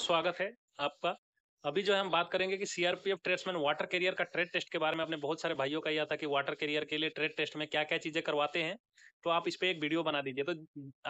स्वागत है आपका अभी जो है हम बात करेंगे कि सीआरपीएफ ट्रेड्समैन वाटर कैरियर का ट्रेड टेस्ट के बारे में अपने बहुत सारे भाइयों का यह था कि वाटर कैरियर के लिए ट्रेड टेस्ट में क्या क्या चीजें करवाते हैं तो आप इस पे एक वीडियो बना दीजिए तो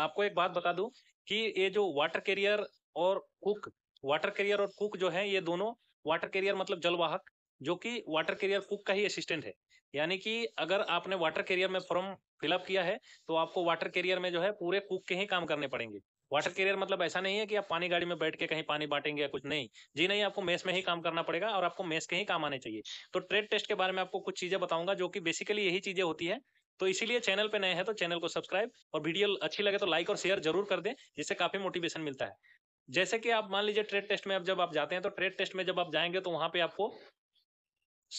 आपको एक बात बता दूं कि ये जो वाटर कैरियर और कुक वाटर कैरियर और कुक जो है ये दोनों वाटर कैरियर मतलब जलवाहक जो कि वाटर कैरियर कुक का ही असिस्टेंट है यानी कि अगर आपने वाटर कैरियर में फॉर्म फिलअप किया है तो आपको वाटर कैरियर में जो है पूरे कुक के ही काम करने पड़ेंगे वाटर कैरियर मतलब ऐसा नहीं है कि आप पानी गाड़ी में बैठ के कहीं पानी बांटेंगे या कुछ नहीं जी नहीं आपको मेस में ही काम करना पड़ेगा और आपको मेस के ही काम आने चाहिए तो ट्रेड टेस्ट के बारे में आपको कुछ चीजें बताऊंगा जो कि बेसिकली यही चीजें होती है तो इसीलिए चैनल पे नए हैं तो चैनल को सब्सक्राइब और वीडियो अच्छी लगे तो लाइक और शेयर जरूर कर दें जिससे काफी मोटिवेशन मिलता है जैसे कि आप मान लीजिए ट्रेड टेस्ट में आप जब आप जाते हैं तो ट्रेड टेस्ट में जब आप जाएंगे तो वहां पे आपको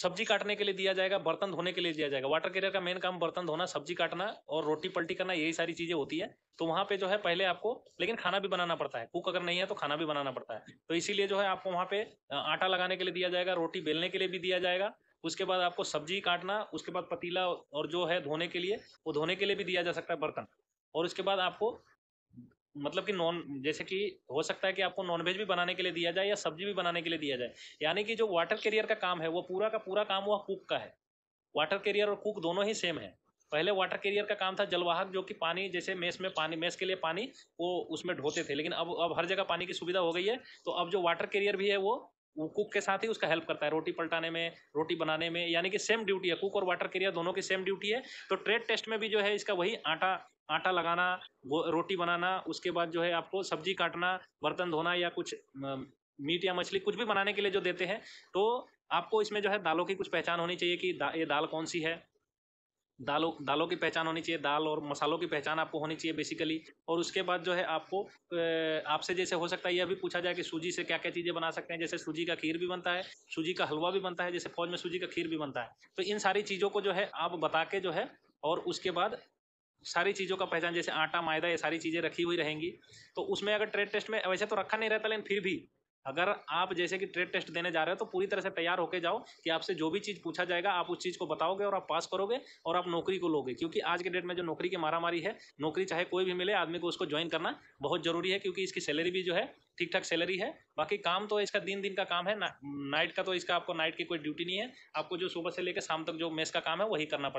सब्जी काटने के लिए दिया जाएगा बर्तन धोने के लिए दिया जाएगा वाटर कैरियर का मेन काम बर्तन धोना सब्जी काटना और रोटी पलटी करना यही सारी चीजें होती है तो वहां पे जो है पहले आपको लेकिन खाना भी बनाना पड़ता है कुक अगर नहीं है तो खाना भी बनाना पड़ता है तो इसीलिए जो है आपको वहाँ पे आटा लगाने के लिए दिया जाएगा रोटी बेलने के लिए भी दिया जाएगा उसके बाद आपको सब्जी काटना उसके बाद पतीला और जो है धोने के लिए वो धोने के लिए भी दिया जा सकता है बर्तन और उसके बाद आपको मतलब कि नॉन जैसे कि हो सकता है कि आपको नॉन वेज भी बनाने के लिए दिया जाए या सब्जी भी बनाने के लिए दिया जाए यानी कि जो वाटर कैरियर का काम है वो पूरा का पूरा काम वह कुक का है वाटर कैरियर और कुक दोनों ही सेम है पहले वाटर कैरियर का काम था जलवाहक जो कि पानी जैसे मेस में पानी मेस के लिए पानी वो उसमें ढोते थे लेकिन अब अब हर जगह पानी की सुविधा हो गई है तो अब जो वाटर कैरियर भी है वो वो कुक के साथ ही उसका हेल्प करता है रोटी पलटाने में रोटी बनाने में यानी कि सेम ड्यूटी है कुक और वाटर कैरियर दोनों की सेम ड्यूटी है तो ट्रेड टेस्ट में भी जो है इसका वही आटा आटा लगाना रोटी बनाना उसके बाद जो है आपको सब्जी काटना बर्तन धोना या कुछ मीट या मछली कुछ भी बनाने के लिए जो देते हैं तो आपको इसमें जो है दालों की कुछ पहचान होनी चाहिए कि दा, ये दाल कौन सी है दालों दालों की पहचान होनी चाहिए दाल और मसालों की पहचान आपको होनी चाहिए बेसिकली और उसके बाद जो है आपको आपसे जैसे हो सकता है यह भी पूछा जाए कि सूजी से क्या क्या चीज़ें बना सकते हैं जैसे सूजी का खीर भी बनता है सूजी का हलवा भी बनता है जैसे फौज में सूजी का खीर भी बनता है तो इन सारी चीज़ों को जो है आप बता के जो है और उसके बाद सारी चीज़ों का पहचान जैसे आटा मायदा ये सारी चीज़ें रखी हुई रहेंगी तो उसमें अगर ट्रेड टेस्ट में वैसे तो रखा नहीं रहता लेकिन फिर भी अगर आप जैसे कि ट्रेड टेस्ट देने जा रहे हो तो पूरी तरह से तैयार होकर जाओ कि आपसे जो भी चीज़ पूछा जाएगा आप उस चीज़ को बताओगे और आप पास करोगे और आप नौकरी को लोगे क्योंकि आज के डेट में जो नौकरी की मारामारी है नौकरी चाहे कोई भी मिले आदमी को उसको ज्वाइन करना बहुत ज़रूरी है क्योंकि इसकी सैलरी भी जो है ठीक ठाक सैलरी है बाकी काम तो इसका दिन दिन का काम है ना, नाइट का तो इसका आपको नाइट की कोई ड्यूटी नहीं है आपको जो सुबह से लेकर शाम तक जो मेस का काम है वही करना है